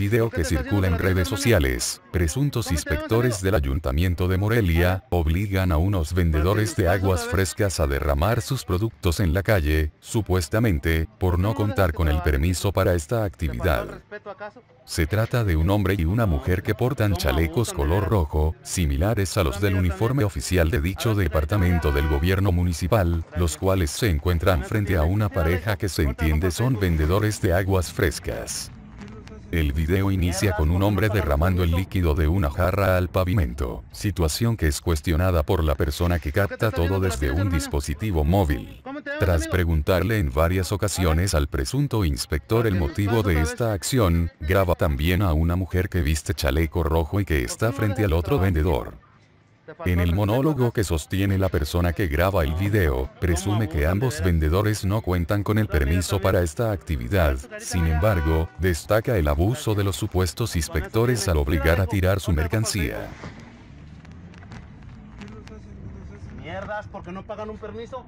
video que circula en redes este sociales, presuntos inspectores del Ayuntamiento de Morelia obligan a unos vendedores de aguas frescas a derramar sus productos en la calle, supuestamente, por no contar con el permiso para esta actividad. Se trata de un hombre y una mujer que portan chalecos color rojo, similares a los del uniforme oficial de dicho departamento del gobierno municipal, los cuales se encuentran frente a una pareja que se entiende son vendedores de aguas frescas. El video inicia con un hombre derramando el líquido de una jarra al pavimento, situación que es cuestionada por la persona que capta todo desde un dispositivo móvil. Tras preguntarle en varias ocasiones al presunto inspector el motivo de esta acción, graba también a una mujer que viste chaleco rojo y que está frente al otro vendedor. En el monólogo que sostiene la persona que graba el video, presume que ambos vendedores no cuentan con el permiso para esta actividad. Sin embargo, destaca el abuso de los supuestos inspectores al obligar a tirar su mercancía. Mierdas, porque no pagan un permiso.